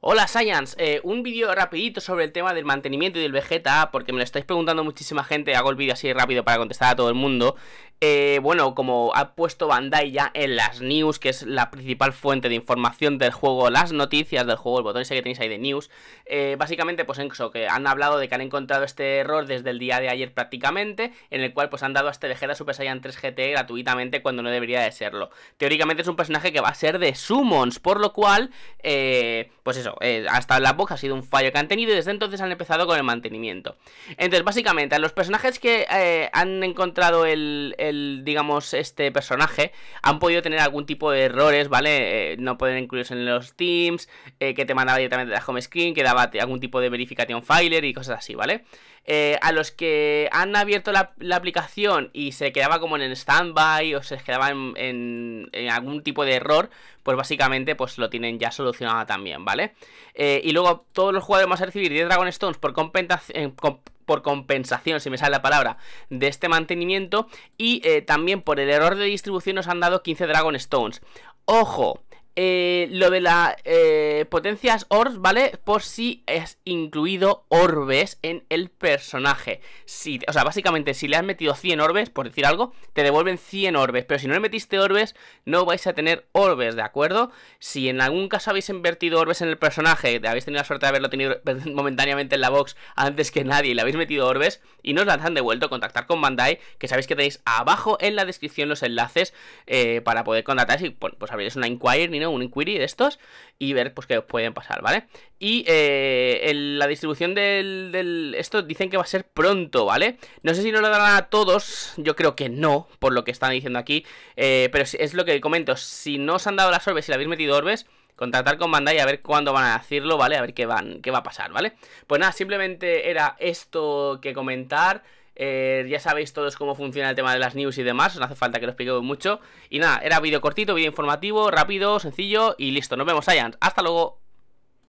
Hola Science, eh, un vídeo rapidito sobre el tema del mantenimiento y del Vegeta porque me lo estáis preguntando muchísima gente, hago el vídeo así rápido para contestar a todo el mundo eh, bueno, como ha puesto Bandai ya en las news, que es la principal fuente de información del juego, las noticias del juego, el botón ese que tenéis ahí de news, eh, básicamente pues eso, que han hablado de que han encontrado este error desde el día de ayer prácticamente, en el cual pues han dado a este Vegeta Super Saiyan 3 GT gratuitamente cuando no debería de serlo. Teóricamente es un personaje que va a ser de Summons, por lo cual, eh, pues eso, hasta la boca ha sido un fallo que han tenido y desde entonces han empezado con el mantenimiento. Entonces, básicamente, a los personajes que han encontrado el digamos, este personaje, han podido tener algún tipo de errores, ¿vale? Eh, no pueden incluirse en los teams, eh, que te mandaba directamente la home screen, que daba algún tipo de verificación filer y cosas así, ¿vale? Eh, a los que han abierto la, aplicación y se quedaba como en el standby o se quedaba en, algún tipo de error, pues básicamente pues lo tienen ya solucionado también, ¿vale? y luego todos los jugadores van a recibir 10 Dragon Stones por compensación, por compensación, si me sale la palabra, de este mantenimiento y eh, también por el error de distribución nos han dado 15 Dragon Stones. ¡Ojo! Eh, lo de las eh, potencias orbs, ¿vale? Por si es incluido orbes en el personaje. Si, o sea, básicamente, si le has metido 100 orbes, por decir algo, te devuelven 100 orbes. Pero si no le metiste orbes, no vais a tener orbes, ¿de acuerdo? Si en algún caso habéis invertido orbes en el personaje, habéis tenido la suerte de haberlo tenido momentáneamente en la box antes que nadie le habéis metido orbes y no os de han devuelto, contactar con Bandai, que sabéis que tenéis abajo en la descripción los enlaces eh, para poder contactar. Si pues, una inquiry, un inquiry de estos y ver pues qué os pueden pasar, ¿vale? Y en eh, la distribución del, Esto dicen que va a ser pronto, ¿vale? No sé si nos lo darán a todos, yo creo que no, por lo que están diciendo aquí, eh, pero es lo que comento, si no os han dado las orbes, si le habéis metido orbes contactar con y a ver cuándo van a decirlo, ¿vale? A ver qué, van, qué va a pasar, ¿vale? Pues nada, simplemente era esto que comentar. Eh, ya sabéis todos cómo funciona el tema de las news y demás, no hace falta que lo explique mucho. Y nada, era vídeo cortito, vídeo informativo, rápido, sencillo y listo. Nos vemos, Science. Hasta luego.